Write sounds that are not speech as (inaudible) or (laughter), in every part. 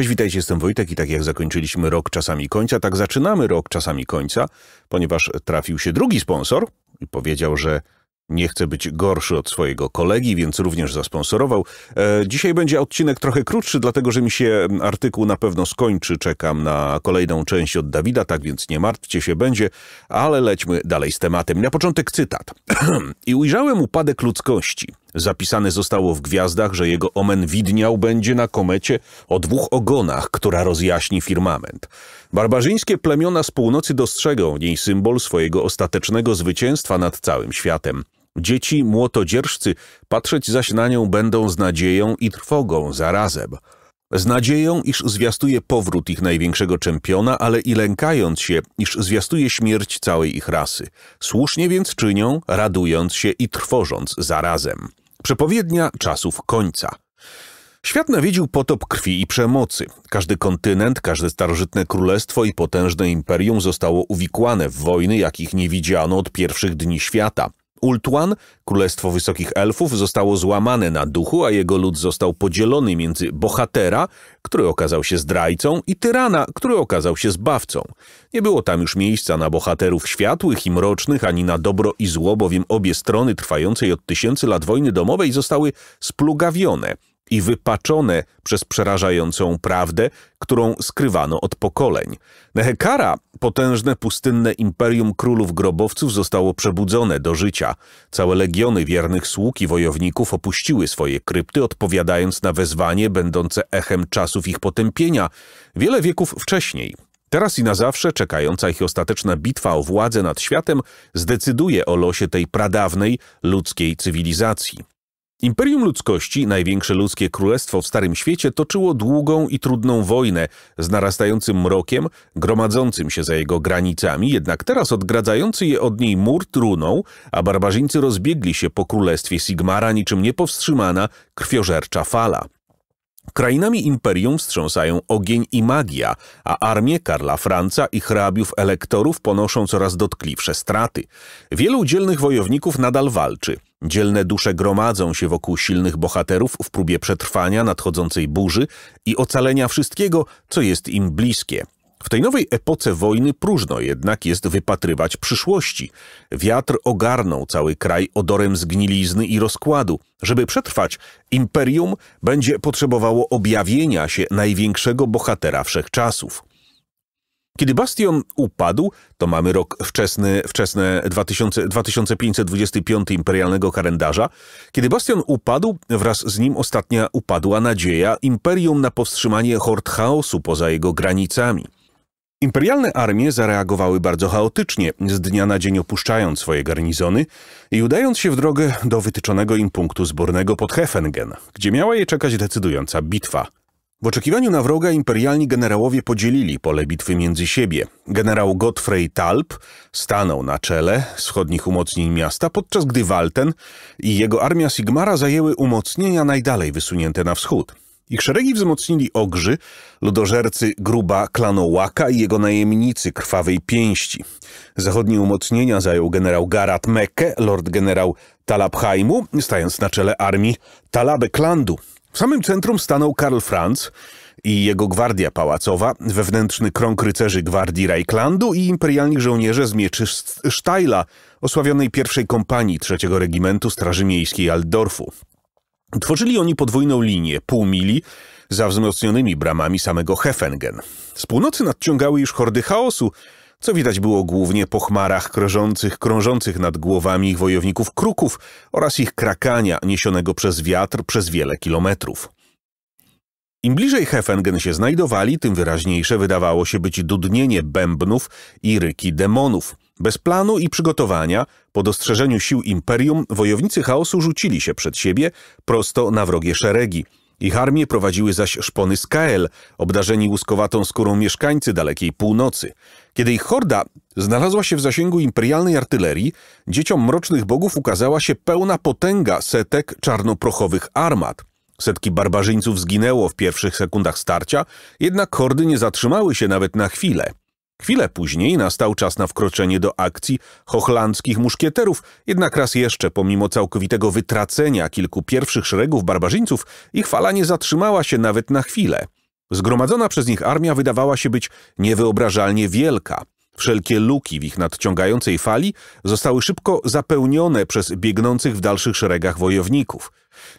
Cześć, witajcie, jestem Wojtek i tak jak zakończyliśmy rok czasami końca, tak zaczynamy rok czasami końca, ponieważ trafił się drugi sponsor i powiedział, że nie chce być gorszy od swojego kolegi, więc również zasponsorował. E, dzisiaj będzie odcinek trochę krótszy, dlatego że mi się artykuł na pewno skończy. Czekam na kolejną część od Dawida, tak więc nie martwcie się, będzie, ale lećmy dalej z tematem. Na początek cytat. (clears throat) I ujrzałem upadek ludzkości. Zapisane zostało w gwiazdach, że jego omen widniał będzie na komecie o dwóch ogonach, która rozjaśni firmament. Barbarzyńskie plemiona z północy dostrzegą w niej symbol swojego ostatecznego zwycięstwa nad całym światem. Dzieci młotodzierżcy patrzeć zaś na nią będą z nadzieją i trwogą zarazem. Z nadzieją, iż zwiastuje powrót ich największego czempiona, ale i lękając się, iż zwiastuje śmierć całej ich rasy. Słusznie więc czynią, radując się i trwożąc zarazem. Przepowiednia czasów końca. Świat nawiedził potop krwi i przemocy. Każdy kontynent, każde starożytne królestwo i potężne imperium zostało uwikłane w wojny, jakich nie widziano od pierwszych dni świata. Ultuan, królestwo wysokich elfów, zostało złamane na duchu, a jego lud został podzielony między bohatera, który okazał się zdrajcą, i tyrana, który okazał się zbawcą. Nie było tam już miejsca na bohaterów światłych i mrocznych, ani na dobro i zło, bowiem obie strony trwającej od tysięcy lat wojny domowej zostały splugawione – i wypaczone przez przerażającą prawdę, którą skrywano od pokoleń. Nehekara, potężne pustynne imperium królów grobowców zostało przebudzone do życia. Całe legiony wiernych sług i wojowników opuściły swoje krypty, odpowiadając na wezwanie będące echem czasów ich potępienia wiele wieków wcześniej. Teraz i na zawsze czekająca ich ostateczna bitwa o władzę nad światem zdecyduje o losie tej pradawnej ludzkiej cywilizacji. Imperium Ludzkości, największe ludzkie królestwo w Starym Świecie, toczyło długą i trudną wojnę z narastającym mrokiem, gromadzącym się za jego granicami, jednak teraz odgradzający je od niej mur trunął, a barbarzyńcy rozbiegli się po królestwie Sigmara niczym niepowstrzymana, krwiożercza fala. Krainami imperium wstrząsają ogień i magia, a armie Karla Franca i hrabiów elektorów ponoszą coraz dotkliwsze straty. Wielu dzielnych wojowników nadal walczy. Dzielne dusze gromadzą się wokół silnych bohaterów w próbie przetrwania nadchodzącej burzy i ocalenia wszystkiego, co jest im bliskie. W tej nowej epoce wojny próżno jednak jest wypatrywać przyszłości. Wiatr ogarnął cały kraj odorem zgnilizny i rozkładu. Żeby przetrwać, imperium będzie potrzebowało objawienia się największego bohatera wszechczasów. Kiedy Bastion upadł, to mamy rok wczesny, wczesne 2000, 2525 imperialnego kalendarza, kiedy Bastion upadł, wraz z nim ostatnia upadła nadzieja imperium na powstrzymanie hord chaosu poza jego granicami. Imperialne armie zareagowały bardzo chaotycznie, z dnia na dzień opuszczając swoje garnizony i udając się w drogę do wytyczonego im punktu zbornego pod Heffengen, gdzie miała je czekać decydująca bitwa. W oczekiwaniu na wroga imperialni generałowie podzielili pole bitwy między siebie. Generał Gottfried Talp stanął na czele wschodnich umocnień miasta, podczas gdy Walten i jego armia Sigmara zajęły umocnienia najdalej wysunięte na wschód. Ich szeregi wzmocnili ogrzy, ludożercy gruba Klanołaka i jego najemnicy krwawej pięści. Zachodnie umocnienia zajął generał Garat Mekke, lord generał Talabhaimu, stając na czele armii Talabeklandu. W samym centrum stanął Karl Franz i jego gwardia pałacowa, wewnętrzny krąg rycerzy gwardii Rajklandu i imperialnych żołnierze z mieczy Sztajla, osławionej pierwszej kompanii trzeciego regimentu Straży Miejskiej Aldorfu. Tworzyli oni podwójną linię, pół mili, za wzmocnionymi bramami samego Heffengen. Z północy nadciągały już hordy chaosu, co widać było głównie po chmarach krążących, krążących nad głowami ich wojowników kruków oraz ich krakania niesionego przez wiatr przez wiele kilometrów. Im bliżej Heffengen się znajdowali, tym wyraźniejsze wydawało się być dudnienie bębnów i ryki demonów – bez planu i przygotowania, po dostrzeżeniu sił Imperium, wojownicy chaosu rzucili się przed siebie prosto na wrogie szeregi. Ich armię prowadziły zaś szpony z Kael, obdarzeni łuskowatą skórą mieszkańcy dalekiej północy. Kiedy ich horda znalazła się w zasięgu imperialnej artylerii, dzieciom mrocznych bogów ukazała się pełna potęga setek czarnoprochowych armat. Setki barbarzyńców zginęło w pierwszych sekundach starcia, jednak hordy nie zatrzymały się nawet na chwilę. Chwilę później nastał czas na wkroczenie do akcji chochlandzkich muszkieterów, jednak raz jeszcze, pomimo całkowitego wytracenia kilku pierwszych szeregów barbarzyńców, ich fala nie zatrzymała się nawet na chwilę. Zgromadzona przez nich armia wydawała się być niewyobrażalnie wielka. Wszelkie luki w ich nadciągającej fali zostały szybko zapełnione przez biegnących w dalszych szeregach wojowników.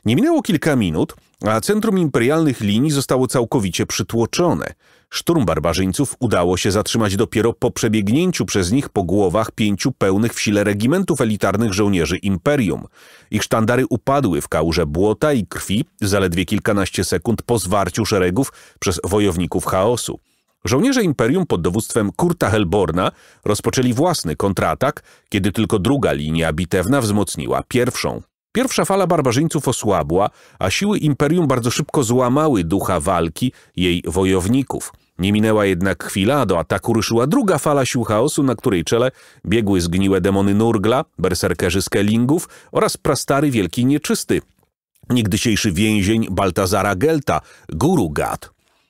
Nie minęło kilka minut, a centrum imperialnych linii zostało całkowicie przytłoczone – Szturm barbarzyńców udało się zatrzymać dopiero po przebiegnięciu przez nich po głowach pięciu pełnych w sile regimentów elitarnych żołnierzy Imperium. Ich sztandary upadły w kałuże błota i krwi zaledwie kilkanaście sekund po zwarciu szeregów przez wojowników chaosu. Żołnierze Imperium pod dowództwem Kurta Helborna rozpoczęli własny kontratak, kiedy tylko druga linia bitewna wzmocniła pierwszą. Pierwsza fala barbarzyńców osłabła, a siły Imperium bardzo szybko złamały ducha walki jej wojowników. Nie minęła jednak chwila, a do ataku ruszyła druga fala sił chaosu, na której czele biegły zgniłe demony Nurgla, berserkerzy z Kellingów oraz prastary Wielki Nieczysty, niegdysiejszy więzień Baltazara Gelta, Guru Gad.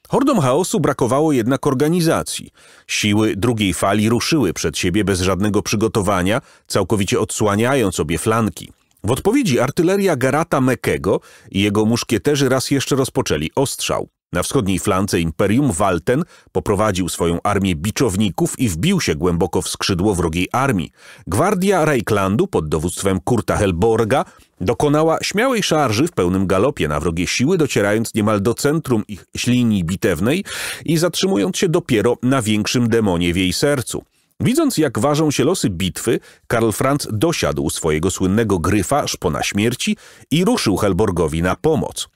Hordom chaosu brakowało jednak organizacji. Siły drugiej fali ruszyły przed siebie bez żadnego przygotowania, całkowicie odsłaniając obie flanki. W odpowiedzi artyleria Garata Mekego i jego muszkieterzy raz jeszcze rozpoczęli ostrzał. Na wschodniej flance imperium Walten poprowadził swoją armię biczowników i wbił się głęboko w skrzydło wrogiej armii. Gwardia Reichlandu pod dowództwem Kurta Helborga dokonała śmiałej szarży w pełnym galopie na wrogie siły, docierając niemal do centrum ich linii bitewnej i zatrzymując się dopiero na większym demonie w jej sercu. Widząc, jak ważą się losy bitwy, Karl Franz dosiadł swojego słynnego gryfa, szpona śmierci i ruszył Helborgowi na pomoc.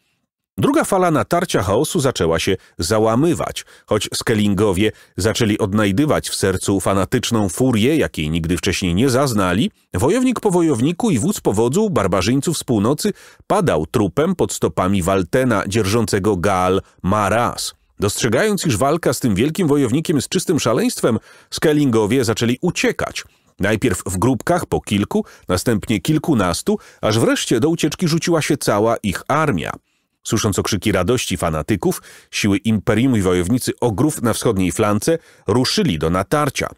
Druga fala natarcia chaosu zaczęła się załamywać, choć Skellingowie zaczęli odnajdywać w sercu fanatyczną furię, jakiej nigdy wcześniej nie zaznali, wojownik po wojowniku i wódz po wodzu barbarzyńców z północy padał trupem pod stopami Waltena dzierżącego Gal Maras. Dostrzegając, iż walka z tym wielkim wojownikiem jest czystym szaleństwem, Skellingowie zaczęli uciekać – Najpierw w grupkach po kilku, następnie kilkunastu, aż wreszcie do ucieczki rzuciła się cała ich armia. Słysząc okrzyki radości fanatyków, siły Imperium i wojownicy ogrów na wschodniej flance ruszyli do natarcia.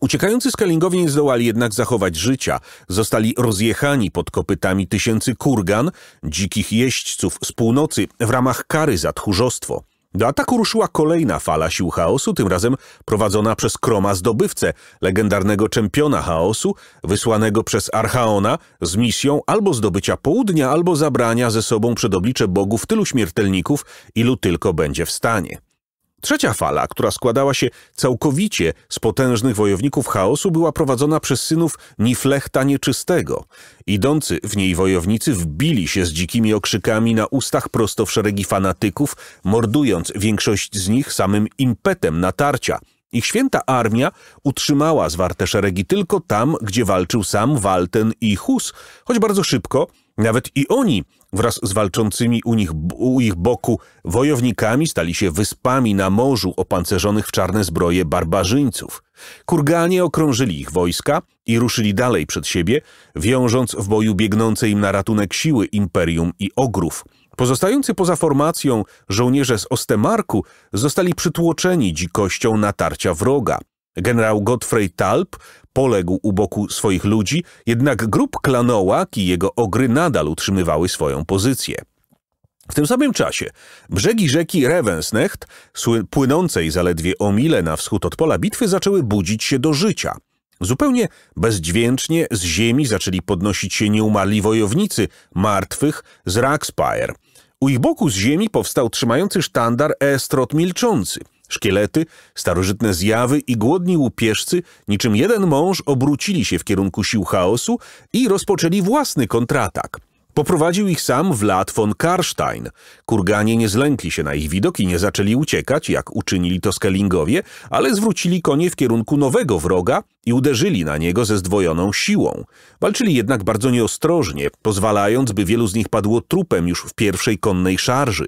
Uciekający skalingowie nie zdołali jednak zachować życia. Zostali rozjechani pod kopytami tysięcy kurgan, dzikich jeźdźców z północy w ramach kary za tchórzostwo. Do ataku ruszyła kolejna fala sił chaosu, tym razem prowadzona przez Kroma Zdobywcę, legendarnego czempiona chaosu, wysłanego przez Archaona z misją albo zdobycia południa, albo zabrania ze sobą przed oblicze bogów tylu śmiertelników, ilu tylko będzie w stanie. Trzecia fala, która składała się całkowicie z potężnych wojowników chaosu, była prowadzona przez synów Niflechta Nieczystego. Idący w niej wojownicy wbili się z dzikimi okrzykami na ustach prosto w szeregi fanatyków, mordując większość z nich samym impetem natarcia. Ich święta armia utrzymała zwarte szeregi tylko tam, gdzie walczył sam Walten i Hus, choć bardzo szybko – nawet i oni wraz z walczącymi u, nich, u ich boku wojownikami stali się wyspami na morzu opancerzonych w czarne zbroje barbarzyńców. Kurganie okrążyli ich wojska i ruszyli dalej przed siebie, wiążąc w boju biegnące im na ratunek siły imperium i ogrów. Pozostający poza formacją żołnierze z Ostemarku zostali przytłoczeni dzikością natarcia wroga. Generał Godfrey Talp poległ u boku swoich ludzi, jednak grup Klanołak i jego ogry nadal utrzymywały swoją pozycję. W tym samym czasie brzegi rzeki Revensnecht, płynącej zaledwie o mile na wschód od pola bitwy, zaczęły budzić się do życia. Zupełnie bezdźwięcznie z ziemi zaczęli podnosić się nieumarli wojownicy martwych z Raxpire. U ich boku z ziemi powstał trzymający sztandar Estrot Milczący – Szkielety, starożytne zjawy i głodni łupieżcy, niczym jeden mąż, obrócili się w kierunku sił chaosu i rozpoczęli własny kontratak. Poprowadził ich sam Vlad von Karstein. Kurganie nie zlękli się na ich widok i nie zaczęli uciekać, jak uczynili to Skellingowie, ale zwrócili konie w kierunku nowego wroga i uderzyli na niego ze zdwojoną siłą. Walczyli jednak bardzo nieostrożnie, pozwalając, by wielu z nich padło trupem już w pierwszej konnej szarży.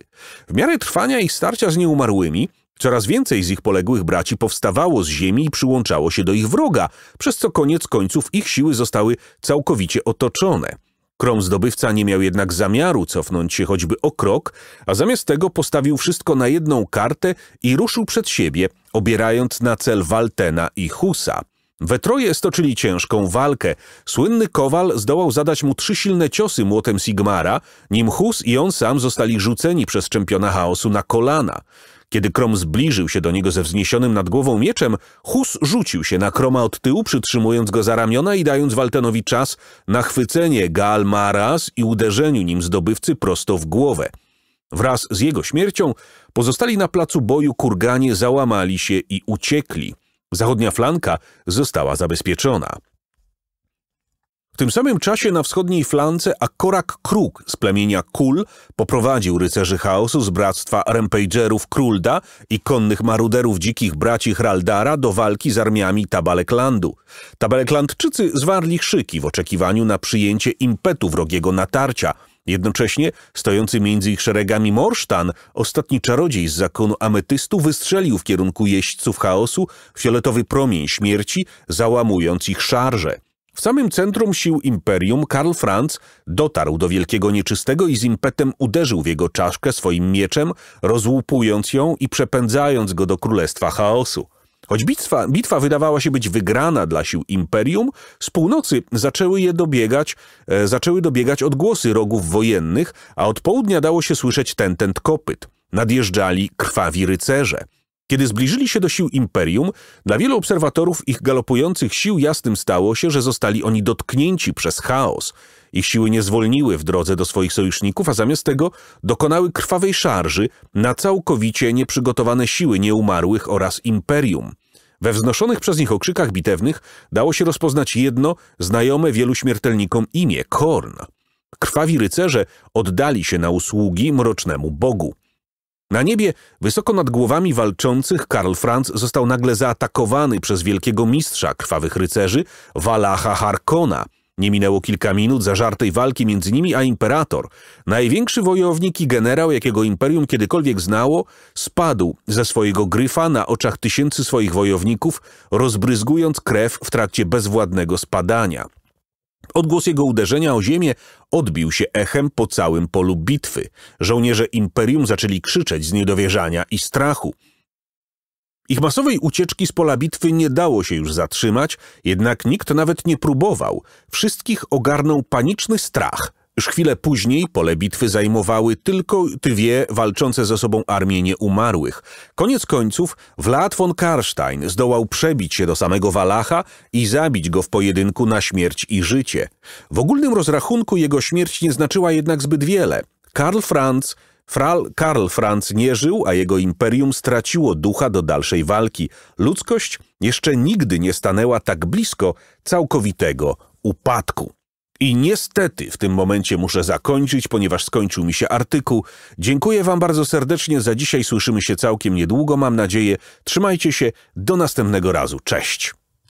W miarę trwania ich starcia z nieumarłymi, Coraz więcej z ich poległych braci powstawało z ziemi i przyłączało się do ich wroga, przez co koniec końców ich siły zostały całkowicie otoczone. Krom zdobywca nie miał jednak zamiaru cofnąć się choćby o krok, a zamiast tego postawił wszystko na jedną kartę i ruszył przed siebie, obierając na cel Waltena i Husa. We troje stoczyli ciężką walkę. Słynny kowal zdołał zadać mu trzy silne ciosy młotem Sigmara, nim Hus i on sam zostali rzuceni przez czempiona chaosu na kolana. Kiedy Krom zbliżył się do niego ze wzniesionym nad głową mieczem, Hus rzucił się na Kroma od tyłu, przytrzymując go za ramiona i dając Waltenowi czas na chwycenie Galmaras i uderzeniu nim zdobywcy prosto w głowę. Wraz z jego śmiercią pozostali na placu boju kurganie załamali się i uciekli. Zachodnia flanka została zabezpieczona. W tym samym czasie na wschodniej flance Akorak Kruk z plemienia Kul poprowadził rycerzy chaosu z bractwa rampagerów Krulda i konnych maruderów dzikich braci Hraldara do walki z armiami Tabaleklandu. Tabaleklandczycy zwarli szyki w oczekiwaniu na przyjęcie impetu wrogiego natarcia – Jednocześnie, stojący między ich szeregami Morsztan, ostatni czarodziej z zakonu ametystu wystrzelił w kierunku jeźdźców chaosu fioletowy promień śmierci, załamując ich szarże. W samym centrum sił imperium Karl Franz dotarł do Wielkiego Nieczystego i z impetem uderzył w jego czaszkę swoim mieczem, rozłupując ją i przepędzając go do Królestwa Chaosu. Choć bitwa, bitwa wydawała się być wygrana dla sił imperium, z północy zaczęły je dobiegać, e, zaczęły dobiegać odgłosy rogów wojennych, a od południa dało się słyszeć tentent kopyt. Nadjeżdżali krwawi rycerze. Kiedy zbliżyli się do sił Imperium, dla wielu obserwatorów ich galopujących sił jasnym stało się, że zostali oni dotknięci przez chaos. Ich siły nie zwolniły w drodze do swoich sojuszników, a zamiast tego dokonały krwawej szarży na całkowicie nieprzygotowane siły nieumarłych oraz Imperium. We wznoszonych przez nich okrzykach bitewnych dało się rozpoznać jedno, znajome wielu śmiertelnikom imię – Korn. Krwawi rycerze oddali się na usługi mrocznemu bogu. Na niebie, wysoko nad głowami walczących, Karl Franz został nagle zaatakowany przez wielkiego mistrza krwawych rycerzy, Walacha Harkona. Nie minęło kilka minut zażartej walki między nimi a imperator. Największy wojownik i generał, jakiego imperium kiedykolwiek znało, spadł ze swojego gryfa na oczach tysięcy swoich wojowników, rozbryzgując krew w trakcie bezwładnego spadania. Odgłos jego uderzenia o ziemię odbił się echem po całym polu bitwy. Żołnierze Imperium zaczęli krzyczeć z niedowierzania i strachu. Ich masowej ucieczki z pola bitwy nie dało się już zatrzymać, jednak nikt nawet nie próbował. Wszystkich ogarnął paniczny strach – już chwilę później pole bitwy zajmowały tylko dwie walczące ze sobą armie nieumarłych. Koniec końców Vlad von Karstein zdołał przebić się do samego Walacha i zabić go w pojedynku na śmierć i życie. W ogólnym rozrachunku jego śmierć nie znaczyła jednak zbyt wiele. Karl Franz Fral Karl Franz nie żył, a jego imperium straciło ducha do dalszej walki. Ludzkość jeszcze nigdy nie stanęła tak blisko całkowitego upadku. I niestety w tym momencie muszę zakończyć, ponieważ skończył mi się artykuł. Dziękuję Wam bardzo serdecznie za dzisiaj. Słyszymy się całkiem niedługo, mam nadzieję. Trzymajcie się. Do następnego razu. Cześć.